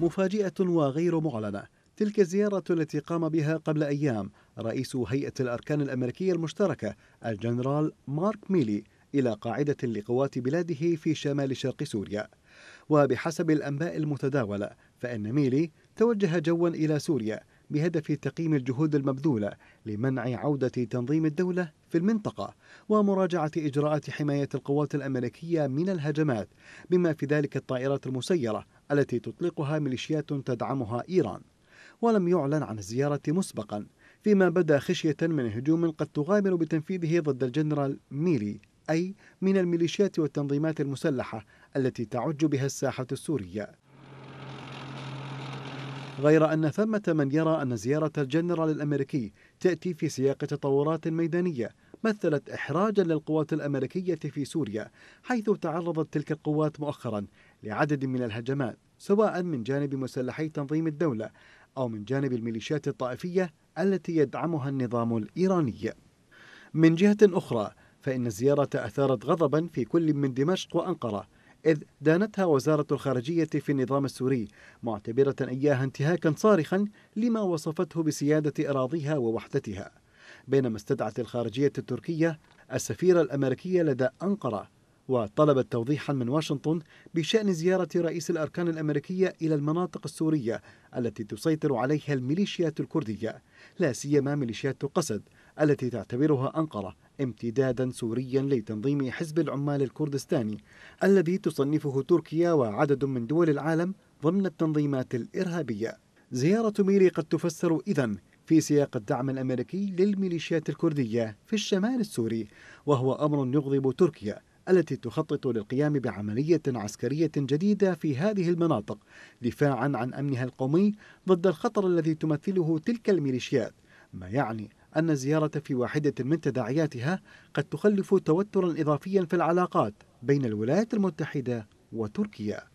مفاجئة وغير معلنة تلك الزيارة التي قام بها قبل أيام رئيس هيئة الأركان الأمريكية المشتركة الجنرال مارك ميلي إلى قاعدة لقوات بلاده في شمال شرق سوريا وبحسب الأنباء المتداولة فإن ميلي توجه جوا إلى سوريا بهدف تقييم الجهود المبذولة لمنع عودة تنظيم الدولة في المنطقة ومراجعة إجراءات حماية القوات الأمريكية من الهجمات بما في ذلك الطائرات المسيرة التي تطلقها ميليشيات تدعمها إيران ولم يعلن عن الزيارة مسبقا فيما بدا خشية من هجوم قد تغامر بتنفيذه ضد الجنرال ميلي أي من الميليشيات والتنظيمات المسلحة التي تعج بها الساحة السورية غير أن ثمة من يرى أن زيارة الجنرال الأمريكي تأتي في سياق تطورات ميدانية مثلت إحراجا للقوات الأمريكية في سوريا حيث تعرضت تلك القوات مؤخرا لعدد من الهجمات سواء من جانب مسلحي تنظيم الدولة أو من جانب الميليشيات الطائفية التي يدعمها النظام الإيراني من جهة أخرى فإن الزيارة أثارت غضبا في كل من دمشق وأنقرة إذ دانتها وزارة الخارجية في النظام السوري معتبرة إياها انتهاكا صارخا لما وصفته بسيادة أراضيها ووحدتها بينما استدعت الخارجية التركية السفيرة الأمريكية لدى أنقرة وطلبت توضيحا من واشنطن بشأن زيارة رئيس الأركان الأمريكية إلى المناطق السورية التي تسيطر عليها الميليشيات الكردية لا سيما ميليشيات قسد التي تعتبرها أنقرة امتدادا سوريا لتنظيم حزب العمال الكردستاني الذي تصنفه تركيا وعدد من دول العالم ضمن التنظيمات الإرهابية زيارة ميري قد تفسر إذن في سياق الدعم الأمريكي للميليشيات الكردية في الشمال السوري وهو أمر يغضب تركيا التي تخطط للقيام بعملية عسكرية جديدة في هذه المناطق دفاعا عن أمنها القومي ضد الخطر الذي تمثله تلك الميليشيات ما يعني أن الزيارة في واحدة من تداعياتها قد تخلف توترا إضافيا في العلاقات بين الولايات المتحدة وتركيا